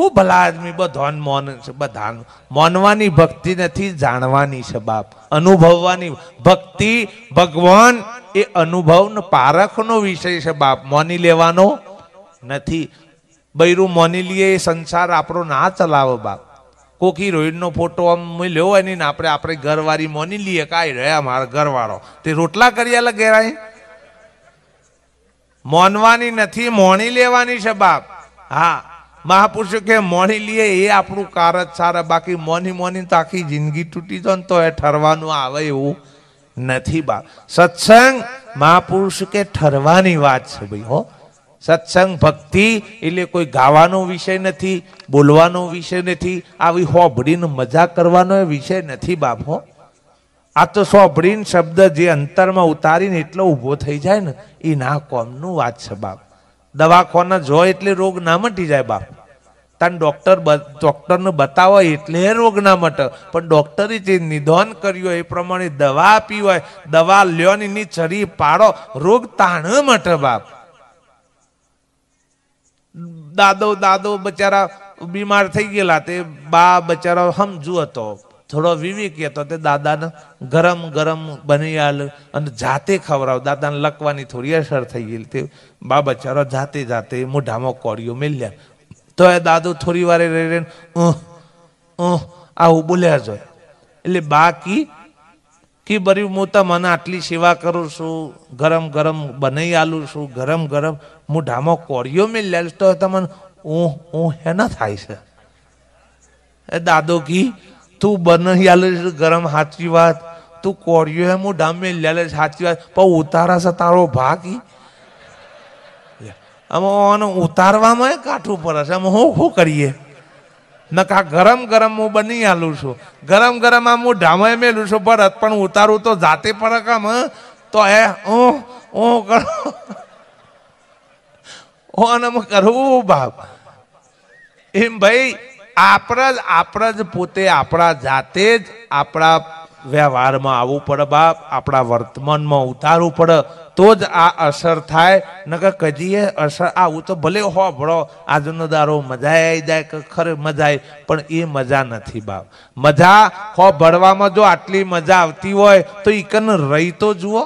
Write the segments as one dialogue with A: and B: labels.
A: હું ભલા આદમી બધાન મોન છે બધા માનવાની ભક્તિ નથી જાણવાની છે બાપ અનુભવવાની ભક્તિ ભગવાન એ અનુભવનો પારખનો વિષય છે બાપ મોની લેવાનો નથી બૈરું મોની લઈએ એ સંસાર આપણો ના ચલાવો બાપ કોકી રોહિતનો ફોટો આમ મળ્યો હોય ને આપણે આપણે ઘરવાળી મોની લઈએ કાંઈ રહ્યા મારા ઘરવાળો તે રોટલા કર્યા અલગ મોનવાની નથી મોણી લેવાની છે બાપ હા મહાપુરુષો કે મોણી લઈએ એ આપણું કારજ સારા બાકી મોની મોની તો આખી જિંદગી તૂટી જાય તો એ ઠરવાનું આવે એવું નથી બા સત્સંગ મહાપુરુષ કે ઠરવાની વાત છે ભાઈ હો સત્સંગ ભક્તિ એટલે કોઈ ગાવાનો વિષય નથી બોલવાનો વિષય નથી આવી હોભળીને મજાક કરવાનો એ વિષય નથી બાપ હો આ તો સોભળીન શબ્દ જે અંતરમાં ઉતારીને એટલો ઊભો થઈ જાય ને એ ના કોમનું વાત છે બાપ દવાખાના જો એટલે રોગ ના મટી જાય બાપ તાન ડૉક્ટર ડૉક્ટરને બતાવો એટલે રોગ ના મટે પણ ડૉક્ટરે જે નિધન કર્યો એ પ્રમાણે દવા આપી હોય દવા લ્યો ને એની છરી પાડો રોગ તાણ મટે બાપ દાદો દાદો બચારા બીમાર થઈ ગયેલા તે બા બચારો સમજુ હતો થોડો વિવેકી હતો તે દાદાને ગરમ ગરમ બની આલ અને જાતે ખવડાવ દાદાને લકવાની થોડી અસર થઈ ગયેલી તે બા બચારો જાતે જાતે મોઢામાં કોળીઓ મેલ્યા તો એ દાદુ થોડી વારે રહી રહીને આવું બોલ્યા જોઈએ એટલે બાકી કી બરી હું તો મને આટલી સેવા કરું છું ગરમ ગરમ બનાવી આલું છું ગરમ ગરમ હું ઢામો કોળિયો મેં લેશ તો તમને ઊં હે હેના થાય છે એ દાદો કી તું બનાવી આલું ગરમ સાચી વાત તું કોળિયો હે હું ઢામે લેલે સાચી વાત પણ ઉતારા છે તારો ભાગ કી આમાં ઉતારવામાં કાઠું પડે છે આમાં હું શું કરીએ નકા ગરમ ગરમ હું બની આલું છું ગરમ ગરમ આમ હું ઢામે મેલું છું ભરત પણ ઉતારું તો જાતે પરકમ તો એ હું હું કરો ઓનમ કરવું બાપ એમ ભાઈ આપણે જ આપણા જ પોતે આપણા જાતે જ આપણા વ્યવહારમાં આવવું પડે બાપ આપણા વર્તમાનમાં ઉતારવું પડે તો જ આ અસર થાય નકર કજીએ અસર આવું તો ભલે હો ભળો આજનો દારો મજા આવી જાય કે ખરે મજા આવી પણ એ મજા નથી બાપ મજા હો ભળવામાં જો આટલી મજા આવતી હોય તો એ ઈકન રહી તો જુઓ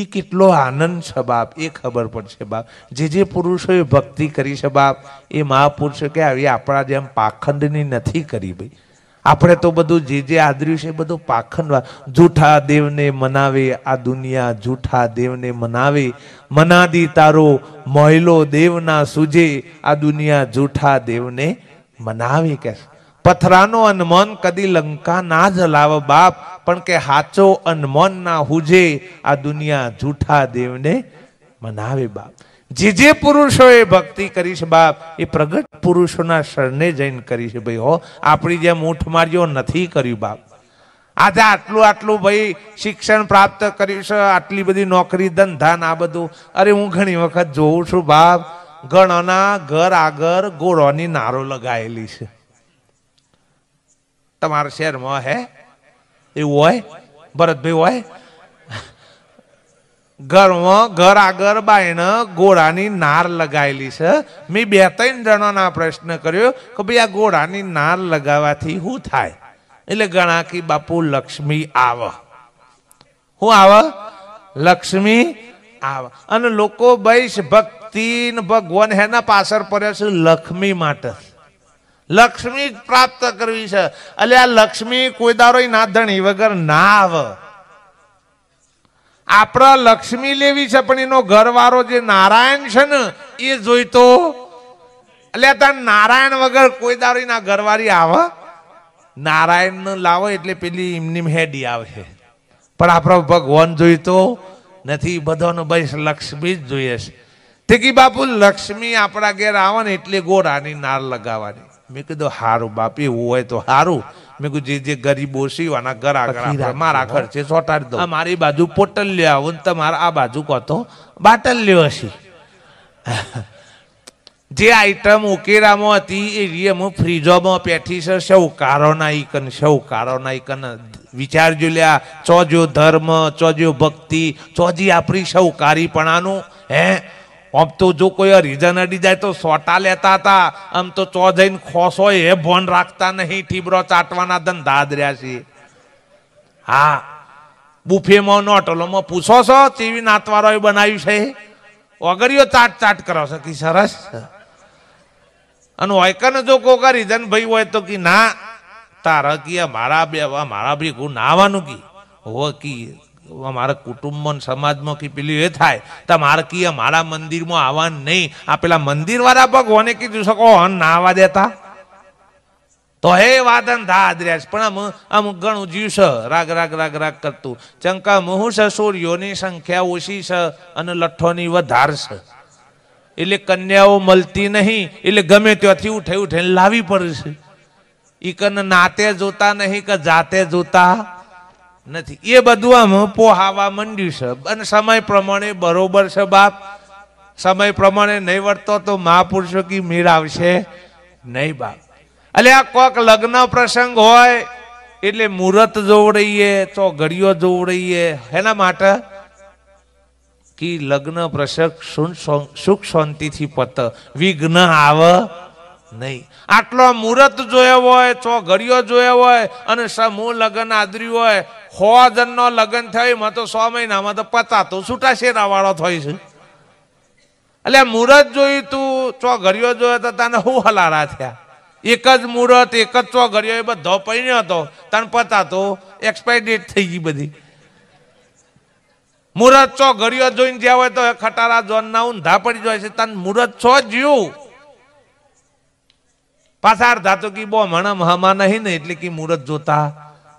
A: એ કેટલો આનંદ છે બાપ એ ખબર પડશે બાપ જે જે પુરુષોએ ભક્તિ કરી છે બાપ એ મહાપુરુષો કે આવી આપણા જેમ પાખંડની નથી કરી ભાઈ આપણે તો બધું જે જે આદર્યું છે બધું પાખંડ જૂઠા દેવને મનાવે આ દુનિયા જૂઠા દેવને મનાવે મનાદી તારો મહિલો દેવના સુજે આ દુનિયા જૂઠા દેવને મનાવે કે પથરાનો અનમન કદી લંકા ના જ જલાવ બાપ પણ કે હાચો અનમન ના હુજે આ દુનિયા જૂઠા દેવને મનાવે બાપ જે જે પુરુષોએ ભક્તિ કરી છે બાપ એ પ્રગટ પુરુષોના શરણે જઈને કરી છે ભાઈ હો આપણી જેમ ઊંઠ માર્યો નથી કર્યું બાપ આજે આટલું આટલું ભાઈ શિક્ષણ પ્રાપ્ત કર્યું છે આટલી બધી નોકરી ધંધા આ બધું અરે હું ઘણી વખત જોઉં છું બાપ ગણના ઘર આગળ ગોળોની નારો લગાયેલી છે તમારા શહેરમાં હે એવું હોય ભરતભાઈ હોય ઘરમાં ઘર આગળ બાયણ ઘોડાની નાર લગાવેલી છે મેં બે ત્રણ જણોના પ્રશ્ન કર્યો કે ભાઈ આ ઘોડાની નાર લગાવવાથી શું થાય એટલે ઘણા કે બાપુ લક્ષ્મી આવ હું આવ લક્ષ્મી આવ અને લોકો બૈશ ભક્તિ ભગવાન હેના પાછળ પડ્યા છે લક્ષ્મી માટે લક્ષ્મી પ્રાપ્ત કરવી છે એટલે આ લક્ષ્મી કોઈ દારો ના ધણી વગર ના આવે આપણા લક્ષ્મી લેવી છે પણ એનો ઘરવાળો જે નારાયણ છે ને એ જોઈતો એટલે ત્યાં નારાયણ વગર કોઈ દારૂના ઘરવાળી આવે નારાયણ લાવે એટલે પેલી એમની હેડી આવે પણ આપણો ભગવાન જોઈતો નથી બધાનો બસ લક્ષ્મી જ જોઈએ છે તે કી બાપુ લક્ષ્મી આપણા ઘેર આવે ને એટલે ગોરાની નાર લગાવવાની મેં કીધું હારું બાપ એવું હોય તો હારું મેં કીધું જે જે ગરીબો શિવાના ઘર આગળ મારા ખર્ચે સોટાડી દો મારી બાજુ પોટલ લ્યો આવો ને તમારા આ બાજુ કહો બાટલ લ્યો હશે જે આઈટમ ઉકેરામાં હતી એવી અમુક ફ્રીજોમાં પેઠી છે શૌકારોના ઈકન શૌકારોના ઈકન વિચારજો લ્યા ચોજો ધર્મ ચોજો ભક્તિ ચોજી આપણી શૌકારીપણાનું હે આમ તો જો કોઈ રીઝન અડી જાય તો સોટા લેતા હતા આમ તો ચો જઈને હોય એ ભોન રાખતા નહીં ઠીબરો ચાટવાના ધંધા જ રહ્યા છે હા બુફેમાં નો હોટલોમાં પૂછો છો ચીવી નાતવારોએ બનાવ્યું છે વગરીઓ ચાટ ચાટ કરો છો કે સરસ અને હોય જો કોકા રીઝન ભાઈ હોય તો કે ના તારા કે મારા બે મારા ભેગું નાવાનું કી હો કી મારા કુટુંબમાં સમાજમાં કે પેલી એ થાય તો મારે કીએ મારા મંદિરમાં આવવા નહીં આ પેલા મંદિરવાળા ભગવાને કીધું શકો હન ના આવવા દેતા તો હે વાદન થા આદર્યા પણ આમ ઘણું જીવ રાગ રાગ રાગ રાગ કરતું ચંકા મુહુ છે સૂર્યોની સંખ્યા ઓછી છે અને લઠ્ઠોની વધાર છે એટલે કન્યાઓ મળતી નહીં એટલે ગમે ત્યાંથી ઉઠે ઉઠે લાવી પડશે ઈ કન નાતે જોતા નહીં કે જાતે જોતા નથી એ બધું આમ પોહાવા મંડ્યું છે અને સમય પ્રમાણે બરોબર છે બાપ સમય પ્રમાણે નહીં વર્તો તો મહાપુરુષો કી મીર આવશે નહીં બાપ એટલે આ કોક લગ્ન પ્રસંગ હોય એટલે મુહૂર્ત જોવું રહીએ તો ઘડીઓ જોવું રહીએ એના માટે કે લગ્ન પ્રસંગ સુખ શાંતિથી પત વિઘ્ન આવ નહીં આટલો મુહૂર્ત જોયો હોય છો ઘડિયો જોયો હોય અને સમૂહ લગ્ન આદર્યું હોય સો જણનો લગ્ન થયું માં તો સો મહિનામાં તો પચાસ તો છૂટા શેરાવાળો થઈ છે એટલે મુહૂર્ત જોયું તું ચો ઘડિયો જોયો તો તને હું હલારા થયા એક જ મુહૂર્ત એક જ ચો ઘડિયો એ બધો પૈણ્યો હતો તને પચાસ તો એક્સપાયર ડેટ થઈ ગઈ બધી મુહૂર્ત ચો ઘડિયો જોઈને જ્યાં હોય તો ખટારા જોન ના ઊંધા પડી જાય છે તને મુહૂર્ત છો જીવું પાસાર ધાતો કી બો મણમ હમા નહીં ને એટલે કે મૂરત જોતા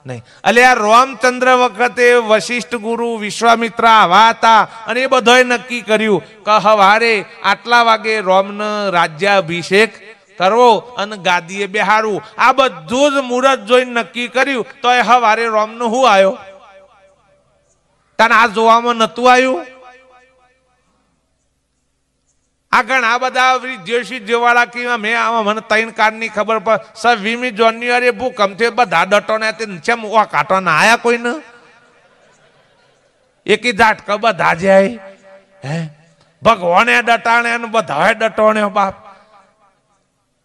A: નહીં એટલે આ રોમચંદ્ર વખતે વશિષ્ઠ ગુરુ વિશ્વામિત્ર આવા હતા અને એ બધાએ નક્કી કર્યું કે હવારે આટલા વાગે રોમનો રાજ્યાભિષેક કરવો અને ગાદીએ બેહાડવું આ બધું જ મુહૂર્ત જોઈને નક્કી કર્યું તો એ હવારે રોમનો હું આવ્યો તને આ જોવામાં નહોતું આવ્યું આગળ આ બધા જોશી જેવાળા કે મેં આમાં મને ત્રણ કારની ખબર પડ સર વીમી જાન્યુઆરીએ ભૂકંપ થયો બધા તે નીચે ચેમ આ ના આવ્યા કોઈને એકી ઝાટકો બધા જાય હે ભગવાને ડટાણે ને બધાએ ડટોણે બાપ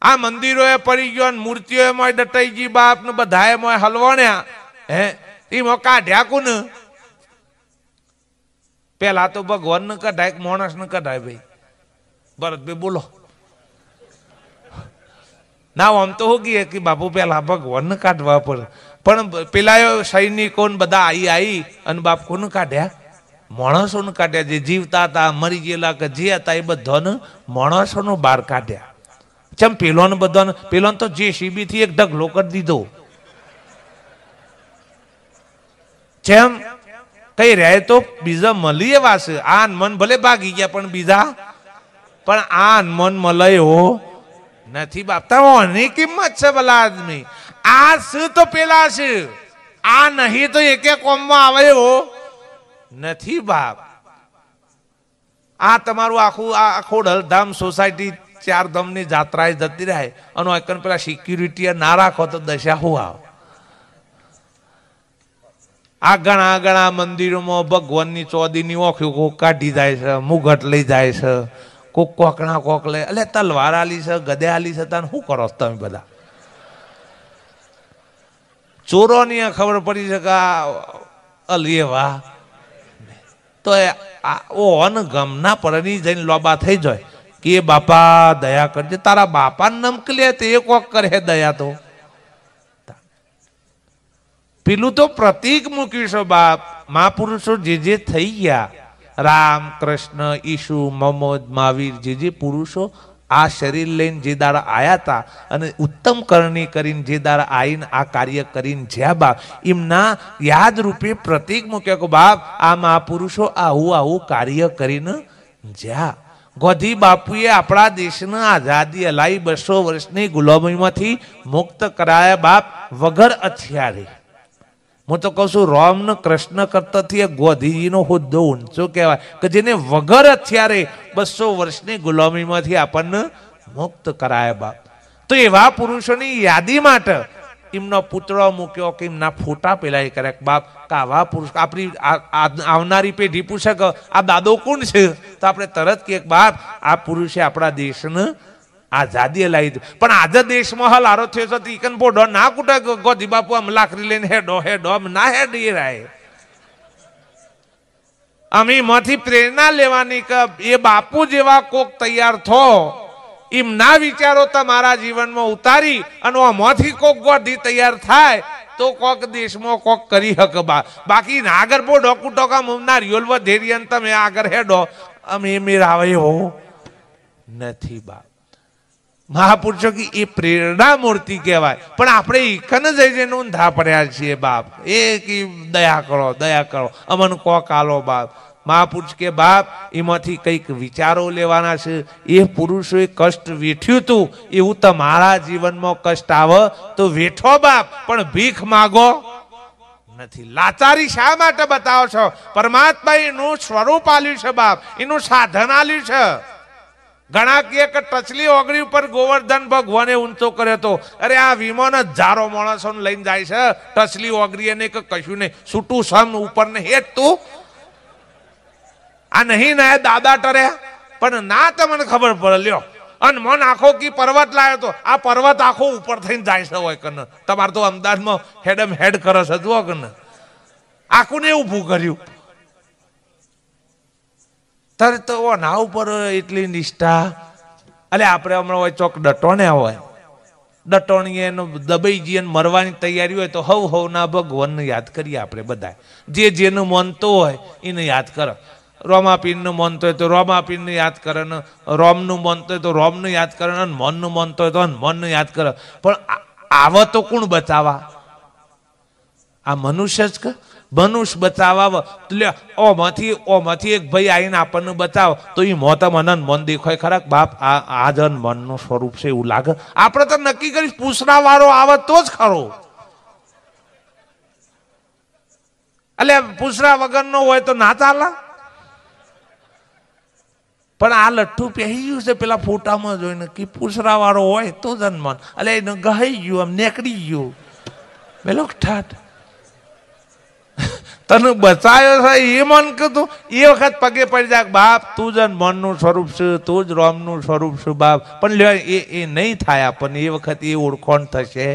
A: આ મંદિરોએ પડી ગયો ને મૂર્તિઓએ મોય ડટાઈ ગઈ બાપ ને બધાએ મોય હલવણ્યા હે એ મો કાઢ્યા ને પેલા તો ભગવાન ને કઢાય માણસ ને કઢાય ભાઈ ભરતભાઈ બોલો ના આમ તો હું કહીએ કે બાપુ પેલા ભગવાનને કાઢવા પડે પણ પેલા સૈનિકો બધા આવી આવી અને બાપ કોને કાઢ્યા માણસોને કાઢ્યા જે જીવતા હતા મરી ગયેલા કે જે હતા એ બધાને માણસોનો બહાર કાઢ્યા ચમ પેલોને બધાને પેલોને તો જે થી એક ઢગલો કરી દીધો જેમ કઈ રહે તો બીજા મળીએ વાસે આ મન ભલે ભાગી ગયા પણ બીજા પણ આ મન મલયો નથી બાપતા ઓની કિંમત છે ભલા આદમી આ છે તો પેલા છે આ નહીં તો એકે કોમમાં આવે એવો નથી બાપ આ તમારું આખું આ આખો ડલધામ સોસાયટી ચાર ધમની જાત્રાએ જતી રહે અને એકન પેલા સિક્યુરિટી ના રાખો તો દશા હું આવ આ ઘણા ઘણા મંદિરોમાં ભગવાનની ચોદીની ઓખી કાઢી જાય છે મુગટ લઈ જાય છે કોક કોકણા કોક લે એટલે તલવાર આલી છે ગદે આલી છે તને શું કરો તમે બધા ચોરોની ખબર પડી છે કે અલીએ વાહ તો એ ઓ અન ગમના પરની જઈને લોબા થઈ જાય કે એ બાપા દયા કરજે તારા બાપા નમકલે તે કોક કરે દયા તો પેલું તો પ્રતીક મૂક્યું છે બાપ મહાપુરુષો જે જે થઈ ગયા રામ કૃષ્ણ ઈશુ મમોદ મહાવીર જે જે પુરુષો આ શરીર લઈને જે દાડા આવ્યા હતા અને ઉત્તમ કરણી કરીને જે દાડા આવીને આ કાર્ય કરીને જ્યાં બાપ એમના યાદરૂપે રૂપે પ્રતિક મૂક્યો કે બાપ આ મહાપુરુષો આવું આવું કાર્ય કરીને જ્યાં ગોધી બાપુએ આપણા દેશના આઝાદી અલાઈ બસો વર્ષની ગુલામીમાંથી મુક્ત કરાયા બાપ વગર અથિયારી હું તો કહું છું રામનો કૃષ્ણ કરતાથી ગોધીજીનો હોદ્દો ઊંચો કહેવાય કે જેને વગર અત્યારે બસો વર્ષની ગુલામીમાંથી આપણને મુક્ત કરાયા બાપ તો એવા પુરુષોની યાદી માટે એમનો પુતળો મૂક્યો કે એમના ફોટા પેલા એ કરે બાપ કે આવા પુરુષ આપણી આવનારી પેઢી પૂછે આ દાદો કોણ છે તો આપણે તરત કે બાપ આ પુરુષે આપણા દેશને આઝાદી લાવી દીધું પણ આજે દેશમાં હાલ આરો થયો છે ઇકન પો ડો ના કુટે ગોધી બાપુ આમ લાકરી લઈને હે ડો હે ડો ના હે ડી રાય અમે એમાંથી પ્રેરણા લેવાની કે એ બાપુ જેવા કોક તૈયાર થો એમ ના વિચારો તમારા જીવનમાં ઉતારી અને આમાંથી કોક ગોધી તૈયાર થાય તો કોક દેશમાં કોક કરી હક બા બાકી આગળ બહુ ડોકુ ટોકા મુમના રિયોલ વધેરી તમે આગળ હેડો અમે મેરાવે હો નથી બાપ મહાપુરુષો કે એ પ્રેરણા મૂર્તિ કહેવાય પણ આપણે એકન જઈને ઊંધા પડ્યા છીએ બાપ એ કે દયા કરો દયા કરો અમન કો કાલો બાપ મહાપુરુષ કે બાપ એમાંથી કંઈક વિચારો લેવાના છે એ પુરુષોએ કષ્ટ વેઠ્યું હતું એવું તમારા જીવનમાં કષ્ટ આવે તો વેઠો બાપ પણ ભીખ માગો નથી લાચારી શા માટે બતાવો છો પરમાત્મા એનું સ્વરૂપ આલ્યું છે બાપ એનું સાધન આલ્યું છે ઘણા કહે કે ટચલી ઓગળી ઉપર ગોવર્ધન ભગવાને ઊંચો કર્યો હતો અરે આ વીમોને જારો માણસોને લઈને જાય છે ટચલી ઓગળી એને કે કશું નહીં છૂટું સમ ઉપર ને હેત તું આ નહીં ને દાદા ટરે પણ ના તમને ખબર પડે લ્યો અને મન આખો કી પર્વત લાયો તો આ પર્વત આખો ઉપર થઈને જાય છે હોય કન તમારે તો અમદાવાદમાં હેડમ હેડ કરો છો જુઓ કને આખું ને ઊભું કર્યું તો ના ઉપર એટલી નિષ્ઠા એટલે આપણે હમણાં હોય ચોક ડટોને હોય ડટોણીએ દબાઈ જઈએ મરવાની તૈયારી હોય તો હવ હવના ભગવાનને યાદ કરીએ આપણે બધા જે જેનું મનતો હોય એને યાદ કરે રોમાપીરનું મનતો હોય તો રોમાપીરને યાદ કરે ને રોમનું મનતો હોય તો રોમનું યાદ કરે ને મનનું મનતો હોય તો મનનું યાદ કરે પણ આવા તો કોણ બતાવા આ મનુષ્ય જ ધનુષ બતાવાવ એટલે ઓમાંથી ઓમાંથી એક ભાઈ આવીને આપણને બતાવ તો એ મોતમ અનંત મન દેખાય ખરાક બાપ આ આજન મનનું સ્વરૂપ છે એવું લાગે આપણે તો નક્કી કરીશ પૂછના વાળો આવે તો જ ખરો એટલે પૂછરા વગરનો હોય તો ના ચાલે પણ આ લઠ્ઠું પહેરી ગયું છે પેલા ફોટામાં જોઈને કે પૂછરા વાળો હોય તો જન્મન એટલે એને ગહાઈ ગયું એમ નીકળી ગયું પેલો ઠાઠ તને બચાવ્યો છે એ મન કીધું એ વખત પગે પડી જાય બાપ તું જ મનનું સ્વરૂપ છે તું જ રોમનું સ્વરૂપ છે બાપ પણ લ્યો એ એ નહીં થાય આપણને એ વખત એ ઓળખોણ થશે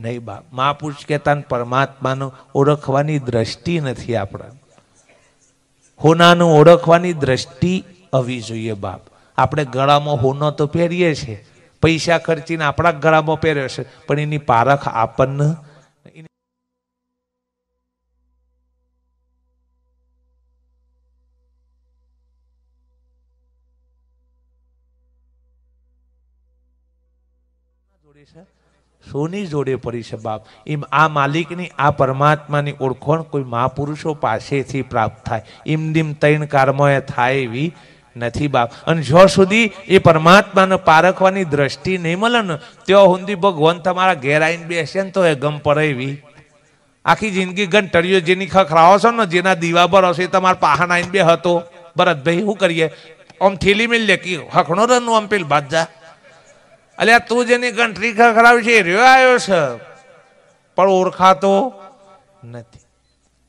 A: નહીં બાપ મા મહાપુરુષ કહેતા પરમાત્માનું ઓળખવાની દ્રષ્ટિ નથી આપણા હોનાનું ઓળખવાની દ્રષ્ટિ આવી જોઈએ બાપ આપણે ગળામાં હોનો તો પહેરીએ છીએ પૈસા ખર્ચીને આપણા ગળામાં પહેર્યો છે પણ એની પારખ આપણને સોની જોડે પડી છે બાપ એમ આ માલિકની આ પરમાત્માની ઓળખણ કોઈ મહાપુરુષો પાસેથી પ્રાપ્ત થાય એમ નિમ તૈન કર્મોએ થાય એવી નથી બાપ અને જ્યાં સુધી એ પરમાત્માને પારખવાની દ્રષ્ટિ નહીં મળે ને ત્યાં સુધી ભગવાન તમારા ઘેર આવીને બેસે ને તો એ ગમ પડે એવી આખી જિંદગી ગંટળીઓ જેની ખખરાવો છો ને જેના દીવા પર હશે તમારા પાહન આવીને બે હતો ભરતભાઈ શું કરીએ આમ થેલી મેળ લે કે હકણો રનું આમ પેલ ભાત જા અલ્યા તું જેની કંઠરી ખખડાવી છે રહ્યો આવ્યો છે પણ ઓળખાતો નથી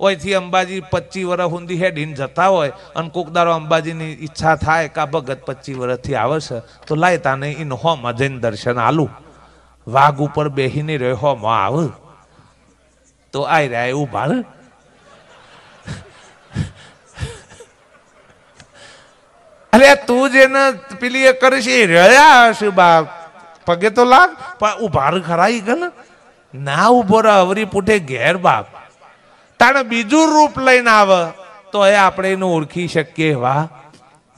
A: ઓયથી અંબાજી પચીસ વર્ષ સુધી હેડીને જતા હોય અને કોકદારો અંબાજીની ઈચ્છા થાય કે આ ભગત પચીસ વર્ષથી આવે છે તો લાય તાને ઇન હોમાં જઈને દર્શન આલું વાઘ ઉપર બેહીને રહ્યો હોમાં આવ તો આઈ રહ્યા એવું ભાળ અરે તું જેને પેલી એ કરીશ એ રહ્યા હશે બાપ પગે તો લાગ પણ ઉભાર ખરાઈ ગન ના ઉભો રહે અવરી પૂઠે ઘેર બાપ તાણે બીજું રૂપ લઈને આવે તો એ આપણે એને ઓળખી શકીએ વાહ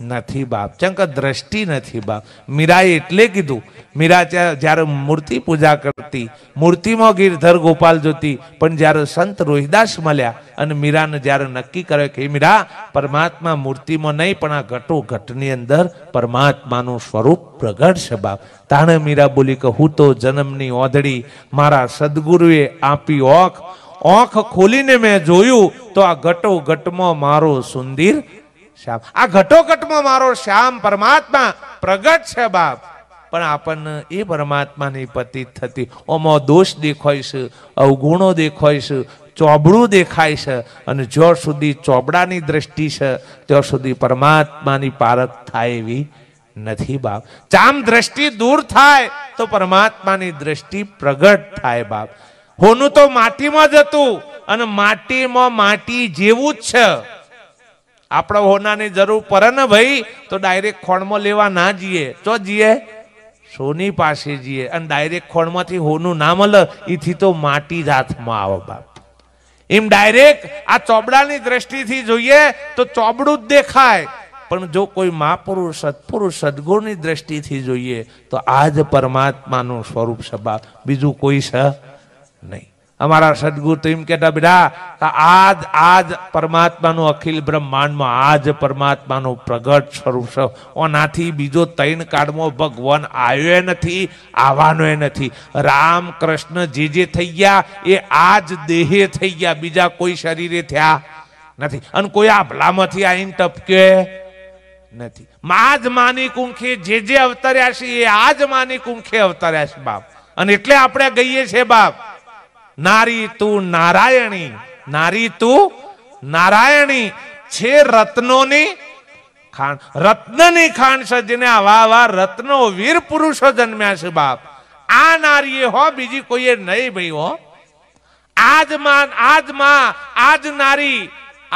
A: નથી બાપ ચમ કે દ્રષ્ટિ નથી બાપ મીરાએ એટલે કીધું મીરા જ્યારે મૂર્તિ પૂજા કરતી મૂર્તિમાં ગીરધર ગોપાલ જોતી પણ જ્યારે સંત રોહિદાસ મળ્યા અને મીરાને જ્યારે નક્કી કરે કે મીરા પરમાત્મા મૂર્તિમાં નહીં પણ આ ઘટો ઘટની અંદર પરમાત્માનું સ્વરૂપ પ્રગટ છે બાપ તાણે મીરા બોલી કે હું તો જન્મની ઓધડી મારા સદગુરુએ આપી ઓખ ઓખ ખોલીને મેં જોયું તો આ ઘટો ઘટમાં મારો સુંદીર શ્યામ આ ઘટોઘટમાં મારો શ્યામ પરમાત્મા પ્રગટ છે બાપ પણ આપણને એ પરમાત્માની પતિ થતી ઓમાં દોષ દેખાય છે અવગુણો દેખાય છે ચોબડું દેખાય છે અને જ્યાં સુધી ચોબડાની દ્રષ્ટિ છે ત્યાં સુધી પરમાત્માની પારખ થાય એવી નથી બાપ ચામ દ્રષ્ટિ દૂર થાય તો પરમાત્માની દ્રષ્ટિ પ્રગટ થાય બાપ હોનું તો માટીમાં જ હતું અને માટીમાં માટી જેવું જ છે આપણે હોનાની જરૂર પડે ને ભાઈ તો ડાયરેક્ટ ખોણમાં લેવા ના જઈએ તો જઈએ સોની પાસે જઈએ અને ડાયરેક્ટ ખોણમાંથી હોનું નામ મળે એથી તો માટી જ હાથમાં આવે બાપ એમ ડાયરેક્ટ આ ચોબડાની દ્રષ્ટિથી જોઈએ તો ચોબડું જ દેખાય પણ જો કોઈ મહાપુરુષ સત્પુરુષ સદગુણની દ્રષ્ટિથી જોઈએ તો આ જ પરમાત્માનું સ્વરૂપ સભા બીજું કોઈ સ નહીં અમારા સદગુરુ તો એમ કહેતા બેટા આજ આજ પરમાત્માનું અખિલ બ્રહ્માંડમાં આજ પરમાત્માનું પ્રગટ સ્વરૂપ છે ઓનાથી બીજો તૈન કાળમાં ભગવાન આવ્યો નથી આવવાનો નથી રામ કૃષ્ણ જે જે થઈ ગયા એ આજ દેહે થઈ ગયા બીજા કોઈ શરીરે થયા નથી અને કોઈ આ ભલામાંથી આવીને ટપકે નથી આજ માની કુંખે જે જે અવતર્યા છે એ આજ માની કુંખે અવતર્યા છે બાપ અને એટલે આપણે ગઈએ છીએ બાપ નારી તું નારાયણી નારી તું નારાયણી છે રત્નોની ખાણ રત્નની ખાણ છે જેને આવા આવા રત્નો વીર પુરુષો જન્મ્યા છે બાપ આ નારીએ હો બીજી કોઈએ નહીં ભાઈ હો આજ માં આજ માં આજ નારી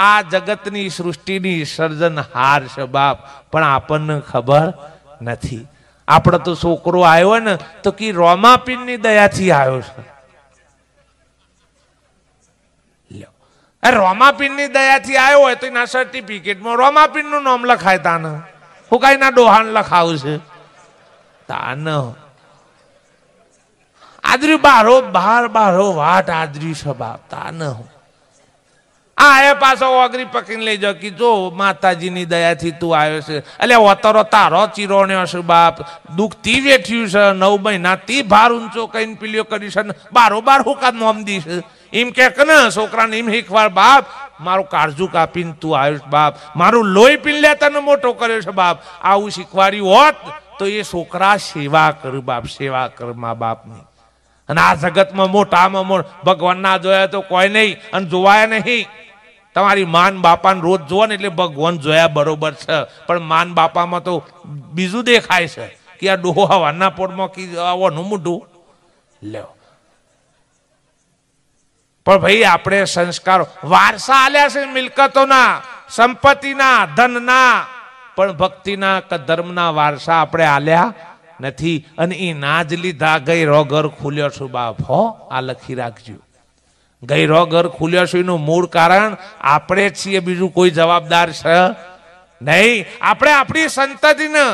A: આ જગતની સૃષ્ટિની સર્જનહાર છે બાપ પણ આપણને ખબર નથી આપણે તો છોકરો આવ્યો ને તો કે રોમાપીનની દયાથી આવ્યો છે રોમાપીનની દયાથી આવ્યો હોય તો એના સર્ટિફિકેટમાં રોમાપીનનું નામ લખાય તાને હું કાંઈ ના ડોહાન લખાવું છે તાન આદરી બારો બાર બારો વાટ આદરી સબાબ તાન હું આ એ પાછો ઓગરી પકડીને લઈ જાવ કે જો માતાજીની દયાથી તું આવ્યો છે એટલે ઓતરો તારો ચીરોણ્યો છે બાપ દુઃખ તી વેઠ્યું છે નવ મહિના તી ભાર ઊંચો કહીને પીલ્યો કરી છે બારોબાર હું કામ નોમદી છે એમ કે ને છોકરાને એમ શીખવાડ બાપ મારું કાળજું કાપીને તું આવ્યો બાપ મારું લોહી પીને લે તને મોટો કર્યો છે બાપ આવું શીખવાડ્યું હોત તો એ છોકરા સેવા કર બાપ સેવા કર મા બાપની અને આ જગતમાં મોટામાં મોટ ના જોયા તો કોઈ નહીં અને જોવાય નહીં તમારી માન બાપાને રોજ જુઓ ને એટલે ભગવાન જોયા બરોબર છે પણ માન બાપામાં તો બીજું દેખાય છે કે આ ડોહો વાના પોટમાં કી આવવાનું મોઢું લ્યો પણ ભાઈ આપણે સંસ્કાર વારસા આલ્યા છે મિલકતોના સંપત્તિના ધનના પણ ભક્તિના કે ધર્મના વારસા આપણે આલ્યા નથી અને એ ના જ લીધા ગઈ રોગર ખુલ્યો છું બાપ હો આ લખી રાખજો ગઈરો ઘર ખુલ્યો છે એનું મૂળ કારણ આપણે જ છીએ બીજું કોઈ જવાબદાર છે નહીં આપણે આપણી સંતતિને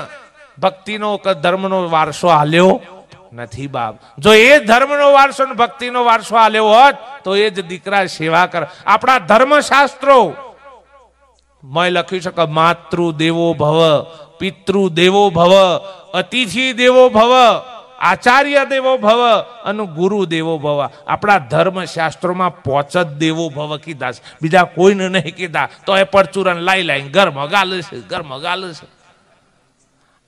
A: ભક્તિનો ધર્મનો વારસો હાલ્યો નથી બાપ જો એ ધર્મનો વારસો ને ભક્તિનો વારસો આલ્યો હોત તો એ જ દીકરા સેવા કર આપણા ધર્મશાસ્ત્રો મેં લખ્યું છે કે માતૃ દેવો ભવ પિતૃ દેવો ભવ અતિથિ દેવો ભવ આચાર્ય દેવો ભવ અને ગુરુ દેવો ભવ આપણા ધર્મશાસ્ત્રોમાં પોચ જ દેવો ભવ કીધા છે બીજા કોઈને નહીં કીધા તો એ પરચુરણ લાઈ લાઈને ઘર મગાલે છે ઘર મગાલે છે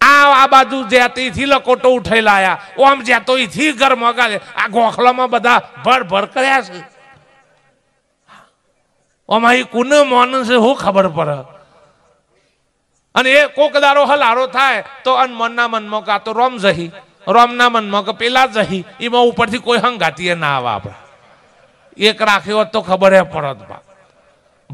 A: આ આ બાજુ જ્યાં તેથી લકોટો ઉઠાઈ લાયા ઓમ જ્યાં તો એથી ઘર મગાલે આ ગોખલામાં બધા ભર ભર કર્યા છે એ કુન મોન છે હું ખબર પડે અને એ કોક દારો હલારો થાય તો અન મનના મનમાં કાં તો રોમ જહી રોમના મનમાં કે પેલા જ અહીં એમાં ઉપરથી કોઈ હંગાતીએ ના આવે આપણા એક રાખ્યો તો ખબર હે પડત બા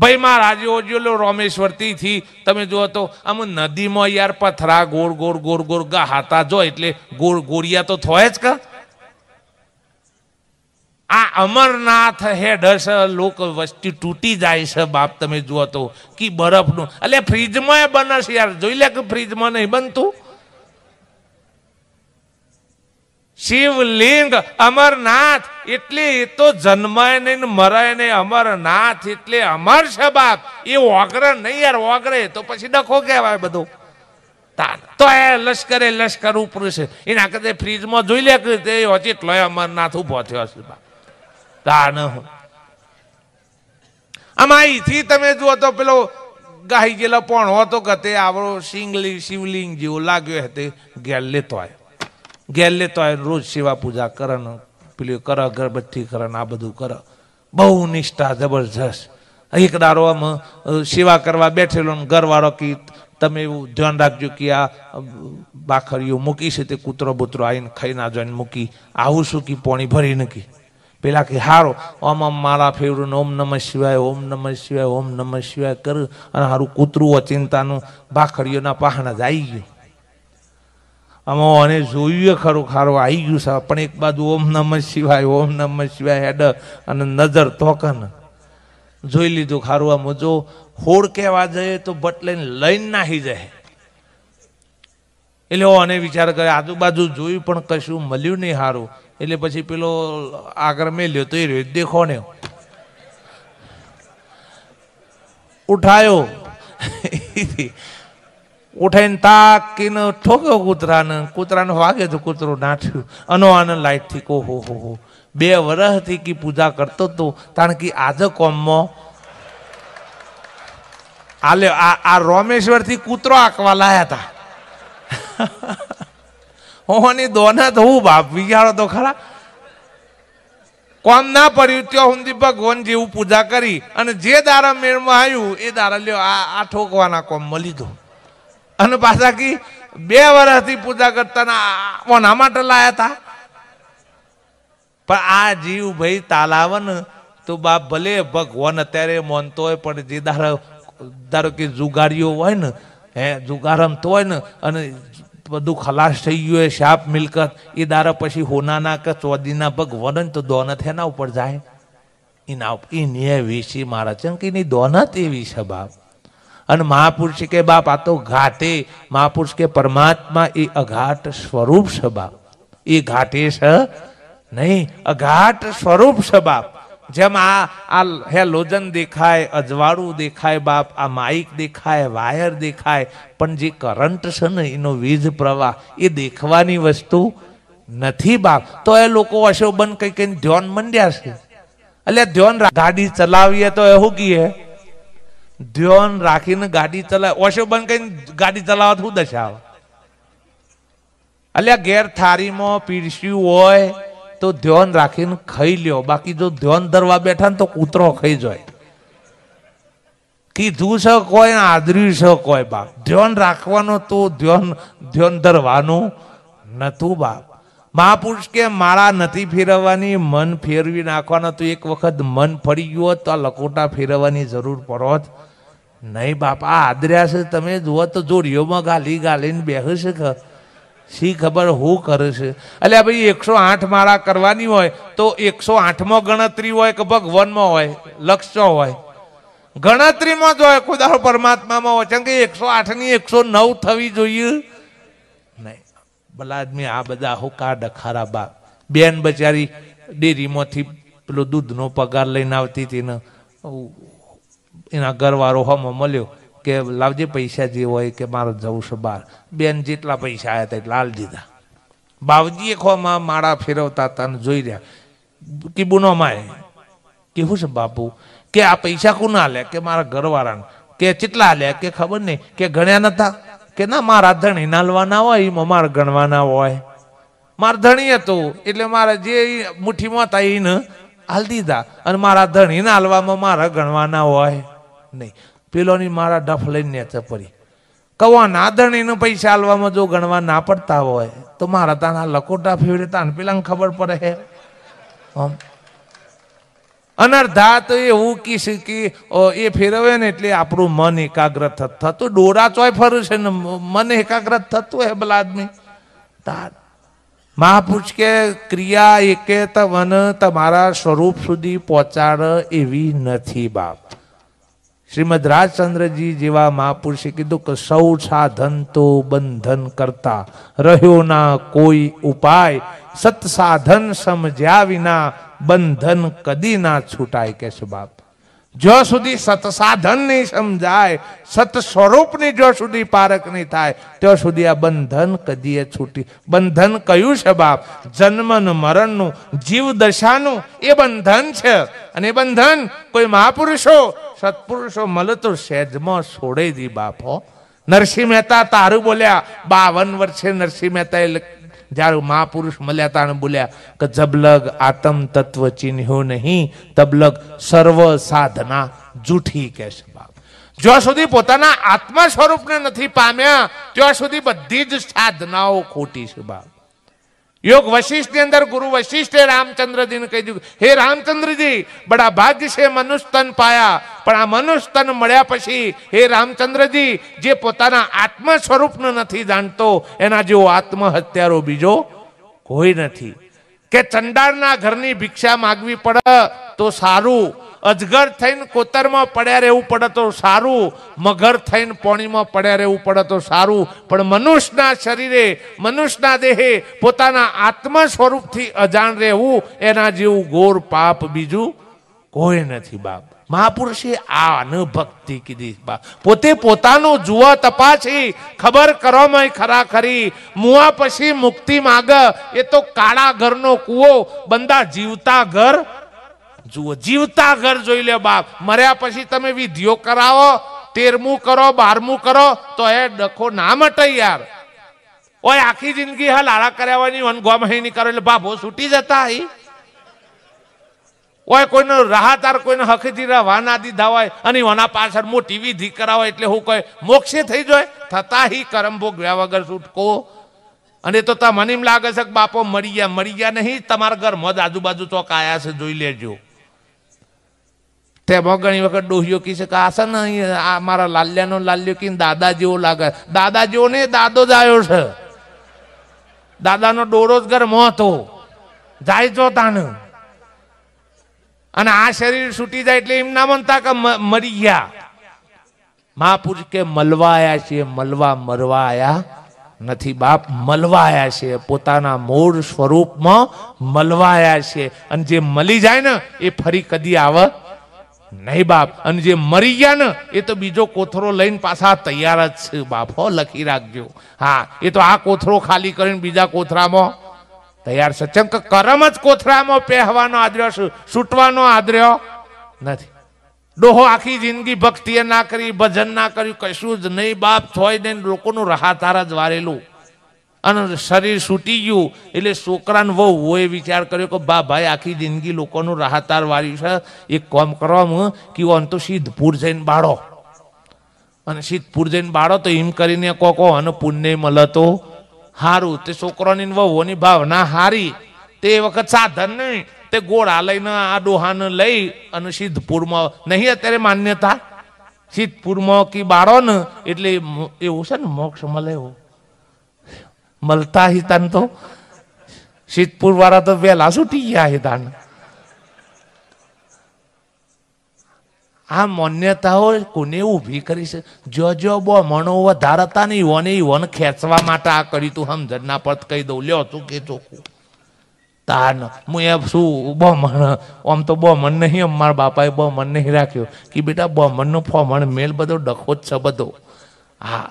A: ભાઈ મહારાજ ઓજેલો રોમેશ્વરતી થી તમે જુઓ તો આમ નદીમાં યાર પથરા ગોળ ગોળ ગોળ ગોળ ગાહાતા જો એટલે ગોળ ગોળિયા તો થોય જ કા આ અમરનાથ હેડસ લોક વસ્તી તૂટી જાય છે બાપ તમે જુઓ તો કી બરફનું એટલે ફ્રીજમાં બને છે યાર જોઈ લે કે ફ્રીજમાં નહીં બનતું શિવલિંગ અમરનાથ એટલે એ તો જન્માય નહીં મરાય નહીં અમરનાથ એટલે અમર છે બાપ એ ઓગરે નહીં યાર ઓગરે તો પછી ડખો કહેવાય બધું તો એ લશ્કરે લશ્કર ઉપર છે એના કરતા ફ્રીજમાં જોઈ લે કે તે એટલો અમરનાથ ઉભો થયો છે બાપ તાન આમાં અહીંથી તમે જુઓ તો પેલો ગાઈ ગયેલો પણ હતો કે તે આવડો શિંગલી શિવલિંગ જેવો લાગ્યો હતે ઘેર લેતો આવ્યો ઘેર તો આવે રોજ સેવા પૂજા કરન પેલી કર અગરબત્તી કરન આ બધું કર બહુ નિષ્ઠા જબરજસ્ત એક દારો આમ સેવા કરવા બેઠેલો ઘરવાળો કે તમે એવું ધ્યાન રાખજો કે આ બાખરીઓ મૂકી છે તે કૂતરો બૂતરો આવીને ખાઈ ના જોઈને મૂકી આવું શું કે પોણી ભરી નકી પેલા કે હારો ઓમ આમ મારા ફેવરું ઓમ નમ શિવાય ઓમ નમ શિવાય ઓમ નમ શિવાય કર અને હારું કૂતરું અચિંતાનું ભાખડીઓના પહાણા જ આવી ગયું આમાં અને જોયું ખરું ખારું આવી ગયું સાહેબ પણ એક બાજુ ઓમ નમઃ શિવાય ઓમ નમઃ શિવાય હેડ અને નજર તોકન જોઈ લીધું ખારું આમ જો હોડ કહેવા જઈએ તો બટ લઈને લઈને નાહી જાય એટલે અને વિચાર કર્યો આજુબાજુ જોયું પણ કશું મળ્યું નહીં સારું એટલે પછી પેલો આગળ મેલ્યો તો એ રહ્યો દેખો ને ઉઠાયો ઉઠાઈને તાકીને ઠોક્યો કૂતરાને કૂતરાને વાગે તો કૂતરું નાઠ્યું અનો આનંદ લાઈટથી કો હો હો હો બે વર્ષથી કી પૂજા કરતો હતો કારણ કે આજે કોમમાં આલે આ આ રોમેશ્વરથી કૂતરો આંકવા લાયા હતા હોની દોના તો હું બાપ વિચારો તો ખરા કોમ ના પડ્યું ત્યાં સુધી ભગવાન જેવું પૂજા કરી અને જે દારા મેળમાં આવ્યું એ દારા લ્યો આ આ ઠોકવાના કોમમાં લીધો અને પાછા કી બે વર્ષથી પૂજા કરતા કોના માટે લાયા હતા પણ આ જીવ ભાઈ તાલાવન તો બાપ ભલે ભગવાન અત્યારે માનતો હોય પણ જે ધારો ધારો કે જુગારીઓ હોય ને હે જુગાર રમતો હોય ને અને બધું ખલાસ થઈ ગયું હોય શાપ મિલકત એ દારા પછી હોનાના કે ચોદીના ભગવાન તો દોનત એના ઉપર જાય એના એ ને વીસી મારા ચંકીની દોનત એવી છે બાપ અને મહાપુરુષ કે બાપ આ તો ઘાટે મહાપુરુષ કે પરમાત્મા એ અઘાટ સ્વરૂપ છે બાપ એ ઘાટે છે નહીં અઘાટ સ્વરૂપ છે બાપ જેમ આ આ હે લોજન દેખાય અજવાળું દેખાય બાપ આ માઇક દેખાય વાયર દેખાય પણ જે કરંટ છે ને એનો વીજ પ્રવાહ એ દેખવાની વસ્તુ નથી બાપ તો એ લોકો અશોબન કઈ કઈ ધ્યાન મંડ્યા છે એટલે ધ્યાન ગાડી ચલાવીએ તો એવું કહીએ ધ્યાન રાખીને ગાડી ચલાવે ઓશો બંધ કરીને ગાડી ચલાવત શું દશા આવે અલ્યા થારીમાં પીરસ્યું હોય તો ધ્યાન રાખીને ખાઈ લ્યો બાકી જો ધ્યાન ધરવા બેઠા ને તો કૂતરો ખાઈ જાય કીધું છે કોઈ આદર્યું છે કોઈ બાપ ધ્યાન રાખવાનું તો ધ્યોન ધ્યોન ધરવાનું નતું બાપ મહાપુરુષ કે મારા નથી ફેરવવાની મન ફેરવી નાખવાના તો એક વખત મન ફરી ગયો તો આ લકોટા ફેરવવાની જરૂર પડોત નહીં બાપા આદર્યા છે તમે જુઓ તો જોડીઓમાં ગાલી ગાલીને બેહે છે કે શી ખબર હું કરે છે એટલે ભાઈ એકસો આઠ માળા કરવાની હોય તો એકસો આઠમાં ગણતરી હોય કે ભગવાનમાં હોય લક્ષ્ય હોય ગણતરીમાં જ હોય ખુદા પરમાત્મામાં હોય કેમ કે એકસો આઠની એકસો નવ થવી જોઈએ નહીં ભલા આદમી આ બધા હુકા ડખારા બા બેન બચારી ડેરીમાંથી પેલો દૂધનો પગાર લઈને આવતી હતી ને એના ઘરવાળો હમો મળ્યો કે લાવજે પૈસા જે હોય કે મારે જવું છે બહાર બેન જેટલા પૈસા આવ્યા હતા એટલા હાલ દીધા બાવજીએ ખોમાં માળા ફેરવતા હતા જોઈ રહ્યા કે બુનોમાં કેવું છે બાપુ કે આ પૈસા કોના લે કે મારા ઘરવાળાને કે ચેટલા લે કે ખબર નહીં કે ગણ્યા નતા કે ના મારા ધણી નાલવાના હોય એમાં મારા ગણવાના હોય મારા ધણી હતું એટલે મારા જે મુઠ્ઠીમાં હતા એને હાલ દીધા અને મારા ધણીના હાલવામાં મારા ગણવાના હોય નહીં પેલોની મારા ડફ લઈને ચપરી કવા નાદણીને પૈસા હાલવામાં જો ગણવા ના પડતા હોય તો મારા તાના લકોટા ફેવરેતા ને પેલાને ખબર પડે હે અનર્ધા તો એવું કીશ કે એ ફેરવે ને એટલે આપણું મન એકાગ્ર થતું દોરા ચોય ફરું છે ને મન એકાગ્ર થતું હે ભલા આદમી તાર મહાપુરુષ કે ક્રિયા એકે તવન તમારા સ્વરૂપ સુધી પહોંચાડ એવી નથી બાપ શ્રીમદ રાજચંદ્રજી જેવા મહાપુરુષે કીધું કે સૌ સાધન તો બંધન કરતા રહ્યો ના કોઈ ઉપાય સત સાધન સમજ્યા વિના બંધન કદી ના છૂટાય કે છે બાપ જ્યાં સુધી સતસાધન નહીં સમજાય સત સ્વરૂપની જો સુધી પારક નહીં થાય ત્યાં સુધી આ બંધન કદીએ છૂટી બંધન કયું છે બાપ જન્મનું મરણનું જીવ દશાનું એ બંધન છે અને એ બંધન કોઈ મહાપુરુષો સત્પુરુષો મળતું સહેજમાં છોડે દી બાપો નરસિંહ મહેતા તારું બોલ્યા બાવન વર્ષે નરસિંહ મહેતાએ જ્યારે મહાપુરુષ મળ્યા તાણે બોલ્યા કે જબલગ આત્મ તત્વ ચિહ્યું નહીં તબલગ સર્વ સાધના જૂઠી કહેશે બાપ જ્યાં સુધી પોતાના આત્મા સ્વરૂપને નથી પામ્યા ત્યાં સુધી બધી જ સાધનાઓ ખોટી છે બાપ યોગ વશિષ્ઠની અંદર ગુરુ વશિષ્ઠે રામચંદ્રજીને કહી દીધું હે રામચંદ્રજી બડા ભાગ્ય છે મનુષ્યતન પાયા પણ આ મનુષ્યતન મળ્યા પછી હે રામચંદ્રજી જે પોતાના આત્મ સ્વરૂપનું નથી જાણતો એના જેવો આત્મહત્યારો બીજો કોઈ નથી કે ચંડાળના ઘરની ભિક્ષા માગવી પડે તો સારું અજગર થઈને કોતરમાં પડ્યા રહેવું પડે તો સારું મગર થઈને પોણીમાં પડ્યા રહેવું પડે તો સારું પણ મનુષ્યના શરીરે મનુષ્યના દેહે પોતાના આત્મા સ્વરૂપથી અજાણ રહેવું એના જેવું ગોર પાપ બીજું કોઈ નથી બાપ મહાપુરુષે આ અનુભક્તિ કીધી પોતે પોતાનું જુઓ તપાસી ખબર કરવામાં ખરા ખરી મુઆ પછી મુક્તિ માગ એ તો કાળા ઘરનો કૂવો બંદા જીવતા ઘર જુઓ જીવતા ઘર જોઈ લે બાપ મર્યા પછી તમે વિધિઓ કરાવો તેરમું કરો બારમું કરો તો એ ડખો ના મટે યાર ઓય આખી જિંદગી હા લાળા કર્યાવાની અનગોમ હે નહીં કરો એટલે બાપો છૂટી જતા હી ઓય કોઈનો રાહતાર કોઈને હકથી રહેવા ના દીધા હોય અને વના પાછળ મોટી વિધિ કરાવે એટલે હું કહે મોક્ષે થઈ જાય થતા હિ કરમ ભોગ ભોગવ્યા વગર છૂટકો અને તો તા મને એમ લાગે છે કે બાપો મરી ગયા મરી ગયા નહીં તમારા ઘર મધ આજુબાજુ ચોક આયા છે જોઈ લેજો તેમાં ઘણી વખત ડોહીઓ કી છે કે આ છે ને આ મારા લાલ્યાનો લાલ્યો કી દાદા જેવો લાગે દાદા જેવો ને દાદો જ આવ્યો છે દાદાનો ડોરો જ ઘરમાં હતો જાય છો તાને અને આ શરીર છૂટી જાય એટલે એમ ના મનતા કે મરી ગયા મહાપુરુષ કે મલવા આવ્યા છીએ મલવા મરવા આવ્યા નથી બાપ મલવા આવ્યા છે પોતાના મૂળ સ્વરૂપમાં મલવા આવ્યા છે અને જે મળી જાય ને એ ફરી કદી આવે નહીં બાપ અને જે મરી ગયા ને એ તો બીજો કોથરો લઈને પાછા તૈયાર જ છે બાપ હો લખી રાખજો હા એ તો આ કોથરો ખાલી કરીને બીજા કોથરામાં તૈયાર છે ચંક કરમ જ કોથરામાં પહેવાનો આદર્યો છૂટવાનો આદર્યો નથી ડોહો આખી જિંદગી ભક્તિએ ના કરી ભજન ના કર્યું કશું જ નહીં બાપ થોય ને લોકોનું રહાતાર જ વારેલું અને શરીર છૂટી ગયું એટલે છોકરાને વહુ હોય વિચાર કર્યો કે બા ભાઈ આખી જિંદગી લોકોનું રાહતાર વાળ્યું છે એક કામ કરવામાં કે ઓન તો સિદ્ધપુર જઈને બાળો અને સિદ્ધપુર જઈને બાળો તો એમ કરીને કહો અને પુણ્ય મળે તો હારું તે છોકરાની વહુઓની ભાવના હારી તે વખત સાધન નહીં તે ગોળા લઈને આ ડોહાને લઈ અને સિદ્ધપુરમાં નહીં અત્યારે માન્યતા સિદ્ધપુરમાં કે બાળો ને એટલે એવું છે ને મોક્ષ મળે એવું મળતા હિતાન તો સિદ્ધપુર વાળા તો વહેલા છૂટી ગયા હિતાન આ માન્યતાઓ કોને ઊભી કરી છે જો જો બમણો વધારતા નહીં વને વન ખેંચવા માટે આ કરી તું હમ સમજણના પરત કહી દઉં લ્યો તું કે ચોખ્ખું તાન હું એ શું બમણ આમ તો બમણ નહીં આમ મારા બાપાએ બમણ નહીં રાખ્યો કે બેટા બમણનો ફમણ મેલ બધો ડખો જ છે બધો હા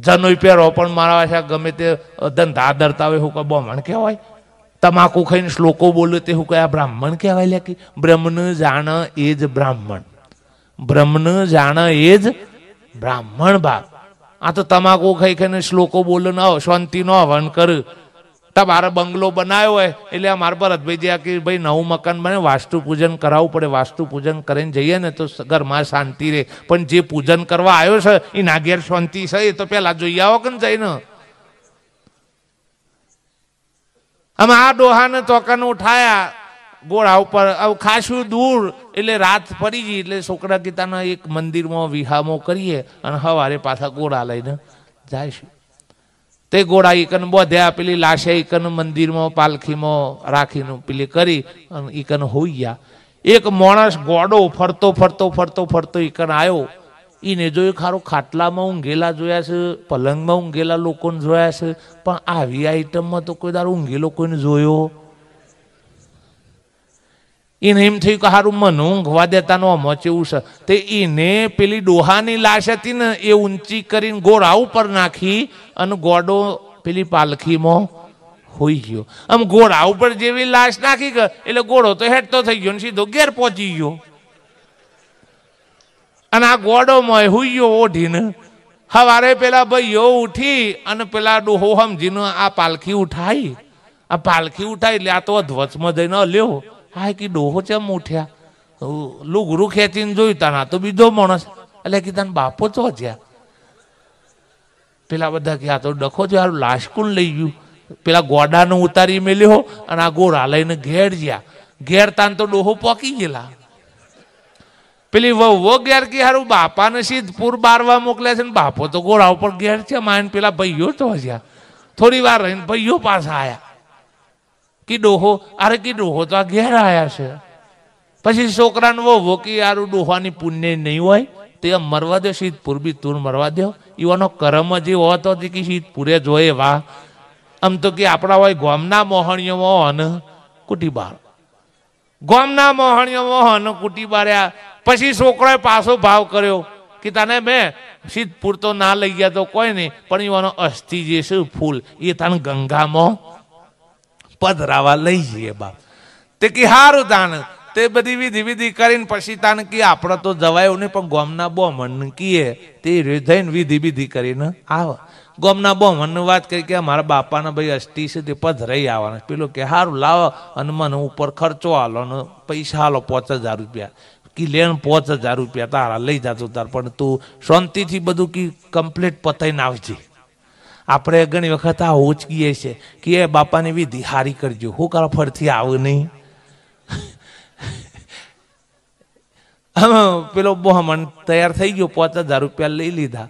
A: જનોય પહેરો પણ મારા વાસા ગમે તે ધંધા ધરતા હોય હું કહે બ્રાહ્મણ કહેવાય તમાકુ ખાઈને શ્લોકો બોલે તે હું કયા બ્રાહ્મણ કહેવાય લે કે બ્રહ્મન જાણ એ જ બ્રાહ્મણ બ્રહ્મન જાણ એ જ બ્રાહ્મણ બા આ તો તમાકુ ખાઈ ખાઈને શ્લોકો બોલે ન શાંતિ નો હવન કર તા મારે બંગલો બનાવ્યો હોય એટલે આ મારા પર હદભાઈ જ્યાં કે ભાઈ નવું મકાન બને વાસ્તુ પૂજન કરાવવું પડે વાસ્તુ પૂજન કરીને જઈએ ને તો ઘરમાં શાંતિ રહે પણ જે પૂજન કરવા આવ્યો છે એ નાગેર શાંતિ છે એ તો પેલા જોઈ આવો કે જઈને અમે આ ડોહાને તોકાને ઉઠાયા ગોળા ઉપર ખાસું દૂર એટલે રાત પડી ગઈ એટલે છોકરા ગીતાના એક મંદિરમાં વિહામો કરીએ અને સવારે પાછા ગોળા લઈને જઈશું તે ગોળા ઈકન બોધ્યા પેલી લાશે ઈકન મંદિરમાં પાલખીમાં રાખીને પેલી કરી અને ઈકન હોઈ ગયા એક માણસ ગોડો ફરતો ફરતો ફરતો ફરતો ઈકન આવ્યો એને જોયું ખારો ખાટલામાં ઊંઘેલા જોયા છે પલંગમાં ઊંઘેલા લોકોને જોયા છે પણ આવી આઈટમમાં તો કોઈ દારો ઊંઘેલો કોઈને જોયો એને એમ થયું કે હારું મને ઊંઘવા દેતા ન મચ એવું છે તે એને પેલી ડોહાની લાશ હતી ને એ ઊંચી કરીને ગોળા ઉપર નાખી અને ગોડો પેલી પાલખીમાં હોઈ ગયો આમ ગોળા ઉપર જેવી લાશ નાખી ગયો એટલે ગોળો તો હેઠતો થઈ ગયો ને સીધો ઘેર પહોંચી ગયો અને આ ગોડોમાં હુઈ ગયો ઓઢીને સવારે પેલા ભાઈઓ ઉઠી અને પેલા ડોહો સમજીને આ પાલખી ઉઠાઈ આ પાલખી ઉઠાઈ એટલે આ તો અધ્વચમાં જઈને લ્યો હા કી ડોહો ચમ ઉઠ્યા લુગરું ખેંચીને જોયું તાના તો બીજો માણસ એટલે કીધા બાપો તો જ્યાં પેલા બધા કે તો ડખો થયો હારું લાશકુન લઈ ગયું પેલા ગોડાનો ઉતારી મેલ્યો અને આ ગોળા લઈને ઘેર ગયા ઘેર તાન તો ડોહો પોકી ગયેલા પેલી વહુઓ ઘેર કે હારું બાપાને સીધપુર બારવા મોકલ્યા છે ને બાપો તો ગોળા ઉપર ઘેર છે માન પેલા ભાઈઓ તો હજ્યા થોડી વાર રહીને ભાઈઓ પાછા આવ્યા કે ડોહો અરે કે ડોહો તો આ ઘેર આવ્યા છે પછી છોકરાને વહુ કે યારું ડોહવાની પુણ્ય નહીં હોય તે મરવા દો શીત પૂરબી તું મરવા દો ઈવાનો કર્મ જે હોતો કે શીત પૂરે જોઈએ વાહ આમ તો કે આપણા હોય ગોમના મોહણીઓ મોહન કુટીબાર ગોમના મોહણીઓ મોહન કુટીબાર્યા પછી છોકરાએ પાછો ભાવ કર્યો કે તને મેં શીત પૂરતો ના લઈ ગયા તો કોઈ નહીં પણ ઈવાનો અસ્થિ જે છે ફૂલ એ તને ગંગામાં પધરાવા લઈ જઈએ બાપ તે કે હારું તાણ તે બધી વિધિ વિધિ કરીને પછી તાણ કે આપણે તો જવાયું નહીં પણ ગોમના બોમન કીએ તે થઈને વિધિ વિધિ કરીને આવે ગોમના બોમન વાત કરી કે મારા બાપાના ભાઈ અષ્ટી છે તે પધરાઈ આવવાના પેલો કે સારું લાવો અને મને ઉપર ખર્ચો હાલો ને પૈસા હાલો પાંચ હજાર રૂપિયા કી લેણ પાંચ હજાર રૂપિયા તારા લઈ જતો તાર પણ તું શાંતિથી બધું કી કમ્પ્લીટ પતાઈને આવજે આપણે ઘણી વખત આ ઉચકીએ છીએ કે એ બાપાને વિધિ હારી કરજો હું કરો ફરથી આવું નહીં પેલો બોહમણ તૈયાર થઈ ગયો પાંચ હજાર રૂપિયા લઈ લીધા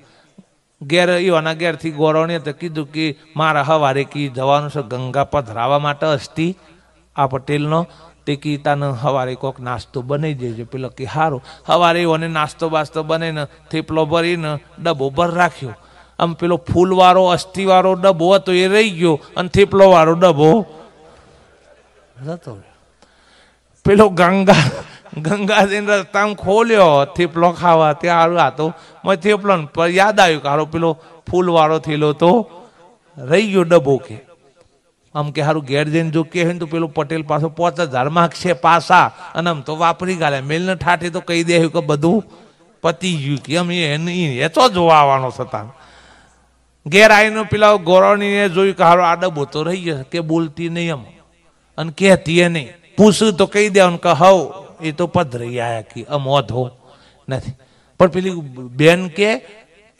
A: ઘેર એવાના ઘેરથી ગોરવણીએ તો કીધું કે મારા હવારે કી જવાનું છે ગંગા પધરાવા માટે અસ્થિ આ પટેલનો તે કી તાને હવારે કોક નાસ્તો બનાવી દેજો પેલો કે સારું હવારે એવાને નાસ્તો બાસ્તો બને ને થેપલો ભરીને ડબ્બો ભર રાખ્યો આમ પેલો ફૂલવાળો અસ્થિવાળો ડબ્બો હતો એ રહી ગયો અને થેપલોવાળો ડબ્બો પેલો ગંગા ગંગાજીને રસ્તામાં ખોલ્યો થેપલો ખાવા ત્યાં આ તો મેં થેપલો યાદ આવ્યું કે હારો પેલો ફૂલવાળો થેલો તો રહી ગયો ડબ્બો કે આમ કે હારું ઘેર જઈને જો કે તો પેલો પટેલ પાછો પાંચ હજાર છે પાસા અને આમ તો વાપરી ગાલે મેલને ઠાઠે તો કહી દે કે બધું પતી ગયું કે અમે એ એ તો જોવા આવવાનો હતા ઘેર આવીને પેલા ગોરણીને જોયું કે હારો આડબ હોતો રહી ગયો કે બોલતી નહીં એમ અને કહેતી એ નહીં પૂછું તો કહી દેવાનું કે હવ એ તો પધરાઈ આયા કે આમ ઓધો નથી પણ પેલી બેન કે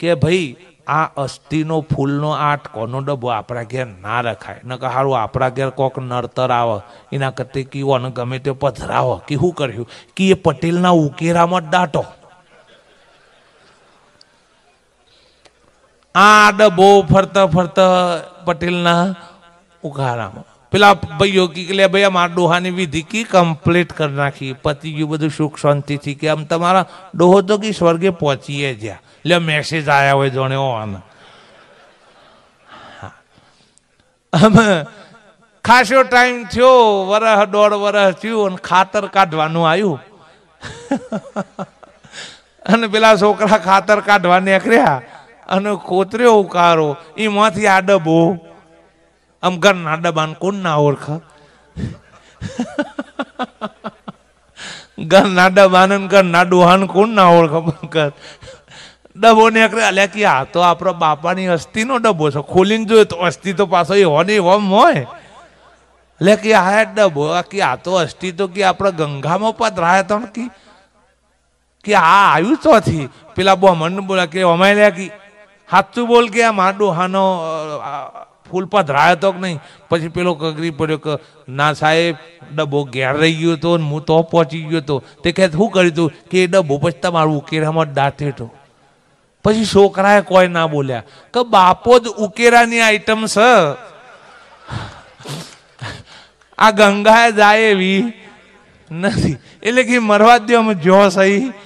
A: કે ભાઈ આ અસ્થિનો ફૂલનો આઠ કોનો ડબ્બો આપણા ઘેર ના રખાય ન કે સારું આપણા ઘેર કોક નડતર આવે એના કરતી કી ઓને ગમે તે પધરાવો કે શું કર્યું કે એ પટેલના ઉકેરામાં જ દાટો આડ બહુ ફરત ફરત પટેલના ઉઘાડામાં પેલા ભાઈઓ કી કે ભાઈ અમારા ડોહાની વિધિ કી કમ્પ્લીટ કરી નાખી પતિ ગયું બધું સુખ શાંતિથી કે આમ તમારા ડોહો તો કી સ્વર્ગે પહોંચીએ જ્યાં એટલે મેસેજ આવ્યા હોય જોણે ઓન અમે ખાસો ટાઈમ થયો વરહ દોઢ વરહ થયું અને ખાતર કાઢવાનું આવ્યું અને પેલા છોકરા ખાતર કાઢવા નીકળ્યા અને કોતર્યો ઉકારો એમાંથી આ ડબો આમ ઘરના ડબાને કોણ ના ઓળખ ઘરના ડબાને ઘરના ડોહાને કોણ ના ઓળખ બંકર ડબો નીકળે અલ્યા કે આ તો આપણો બાપાની અસ્થિનો ડબ્બો છે ખોલીને જોયો તો અસ્થિ તો પાછો એવો ને એવો હોય એટલે કે આ ડબ્બો કે આ તો અસ્થિ તો કે આપણે ગંગામાં પધરાયા તો કી કે આ આવ્યું ચોથી પેલા બહુ બોમન બોલા કે અમાય લ્યા કે સાચું બોલ કે આ માડો હાનો ફૂલ પર ધરાયો તો કે નહીં પછી પેલો કગરી પડ્યો કે ના સાહેબ ડબ્બો ઘેર રહી ગયો હતો હું તો પહોંચી ગયો હતો તે કહે શું કર્યું હતું કે એ ડબ્બો પછી તમારું ઉકેરામાં દાંતે હતો પછી છોકરાએ કોઈ ના બોલ્યા કે બાપો જ ઉકેરાની આઈટમ છે આ ગંગાએ જાય એવી નથી એટલે કે મરવા દો અમે જો સહી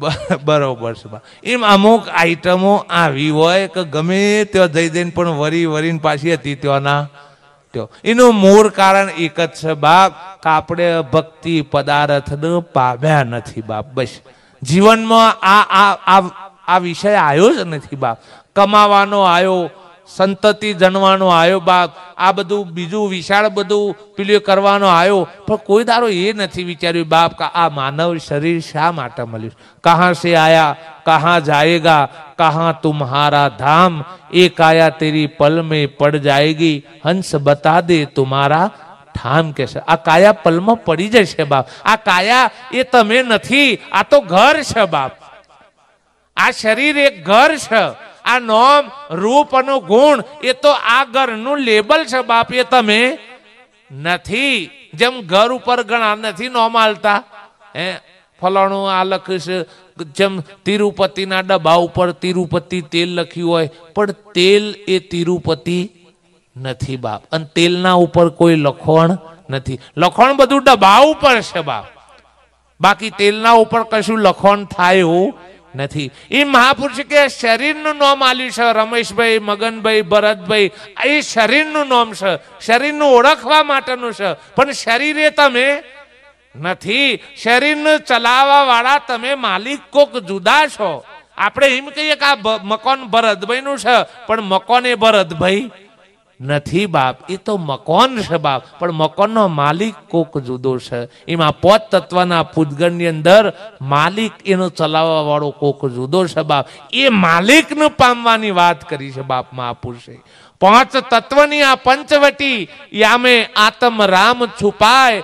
A: બરોબર છે બા એમ અમુક આઈટમો આવી હોય કે ગમે ત્યાં જઈ જઈને પણ વરી વરીને પાછી હતી ત્યાંના ત્યાં એનું મૂળ કારણ એક જ છે બાપ આપણે ભક્તિ પદાર્થ પામ્યા નથી બાપ બસ જીવનમાં આ આ આ વિષય આવ્યો જ નથી બાપ કમાવાનો આવ્યો સંતતિ જણવાનો આવ્યો બાપ આ બધું બીજું વિશાળ બધું પેલું કરવાનો આવ્યો પણ કોઈ દારો એ નથી વિચાર્યું બાપ કે આ માનવ શરીર શા માટે મળ્યું કહાં સે આયા કહાં જાયેગા કહાં તુમ્હારા ધામ એ કાયા તેરી પલ મે પડ જાયગી હંસ બતા દે તુમારા ઠામ કે આ કાયા પલમાં પડી જશે બાપ આ કાયા એ તમે નથી આ તો ઘર છે બાપ આ શરીર એક ઘર છે આ નોમ રૂપ અને ગુણ એ તો આ ઘરનું લેબલ છે બાપ એ તમે નથી જેમ ઘર ઉપર ઘણા નથી નોમ આલતા હે ફલાણું આ લખીશ જેમ તિરુપતિના ડબ્બા ઉપર તિરુપતિ તેલ લખ્યું હોય પણ તેલ એ તિરુપતિ નથી બાપ અને તેલના ઉપર કોઈ લખોણ નથી લખોણ બધું ડબ્બા ઉપર છે બાપ બાકી તેલના ઉપર કશું લખણ થાય એવું નથી એ મહાપુરુષ કે શરીરનું નામ આલ્યું છે રમેશભાઈ મગનભાઈ ભરતભાઈ એ શરીરનું નામ છે શરીરનું ઓળખવા માટેનું છે પણ શરીરે તમે નથી શરીરને ચલાવવા વાળા તમે માલિક કોક જુદા છો આપણે એમ કહીએ કે આ મકાન ભરતભાઈનું છે પણ મકાન એ ભરતભાઈ નથી બાપ એ તો મકોન છે બાપ પણ મકોનનો માલિક કોક જુદો છે એમાં પોત તત્વના પૂતગણની અંદર માલિક એનો ચલાવવા વાળો કોક જુદો છે બાપ એ માલિકને પામવાની વાત કરી છે બાપ મહાપુરુષે પાંચ તત્વની આ પંચવટી યામે આતમ રામ છુપાય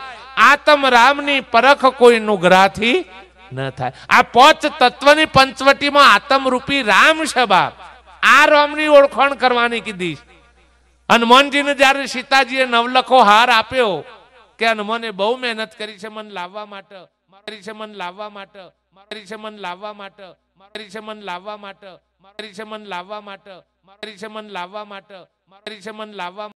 A: આતમ રામની પરખ કોઈ નુગરાથી ન થાય આ પાંચ તત્વની પંચવટીમાં આતમરૂપી રામ છે બાપ આ રામની ઓળખાણ કરવાની કીધી હનુમાનજીને જ્યારે સીતાજીએ નવલખો હાર આપ્યો કે હનુમાને બહુ મહેનત કરી છે મન લાવવા માટે મારી છે મન લાવવા માટે મારી છે મન લાવવા માટે મારી છે મન લાવવા માટે મારી છે મન લાવવા માટે મારી છે મન લાવવા માટે મારી છે મન લાવવા